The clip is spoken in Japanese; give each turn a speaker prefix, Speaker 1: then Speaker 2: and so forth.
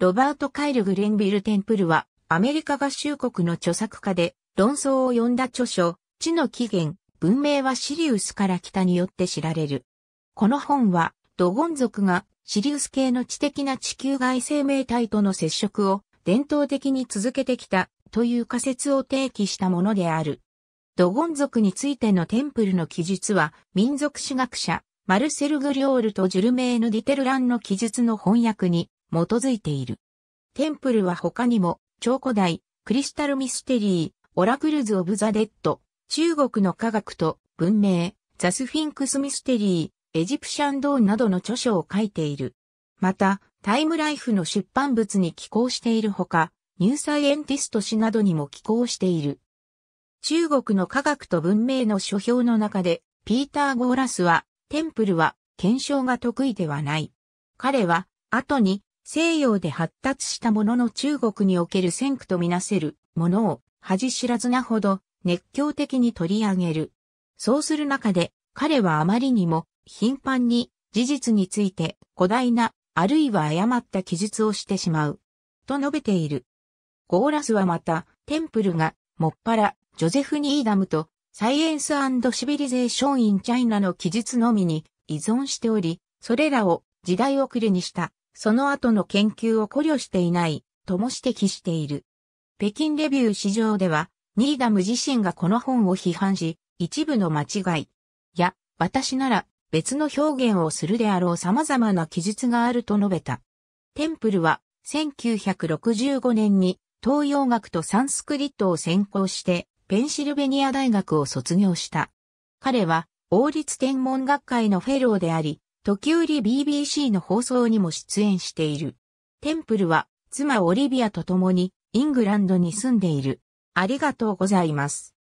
Speaker 1: ロバート・カイル・グレンビル・テンプルは、アメリカ合衆国の著作家で、論争を呼んだ著書、地の起源、文明はシリウスから北によって知られる。この本は、ドゴン族がシリウス系の知的な地球外生命体との接触を伝統的に続けてきたという仮説を提起したものである。ドゴン族についてのテンプルの記述は、民族史学者、マルセル・グリオールとジュルメーヌ・ディテルランの記述の翻訳に基づいている。テンプルは他にも、超古代、クリスタルミステリー、オラクルズ・オブ・ザ・デッド、中国の科学と文明、ザ・スフィンクス・ミステリー、エジプシャン・ドーンなどの著書を書いている。また、タイムライフの出版物に寄稿しているほか、ニューサイエンティスト誌などにも寄稿している。中国の科学と文明の書評の中で、ピーター・ゴーラスは、テンプルは、検証が得意ではない。彼は、後に、西洋で発達したものの中国における先駆とみなせるものを恥知らずなほど熱狂的に取り上げる。そうする中で彼はあまりにも頻繁に事実について古代なあるいは誤った記述をしてしまう。と述べている。ゴーラスはまた、テンプルが、もっぱら、ジョゼフ・ニーダムと、サイエンスシビリゼーション・イン・チャイナの記述のみに依存しており、それらを時代遅れにした。その後の研究を考慮していない、とも指摘している。北京レビュー市場では、ニーダム自身がこの本を批判し、一部の間違い、や、私なら別の表現をするであろう様々な記述があると述べた。テンプルは、1965年に東洋学とサンスクリットを専攻して、ペンシルベニア大学を卒業した。彼は、王立天文学会のフェローであり、時折 BBC の放送にも出演している。テンプルは妻オリビアと共にイングランドに住んでいる。ありがとうございます。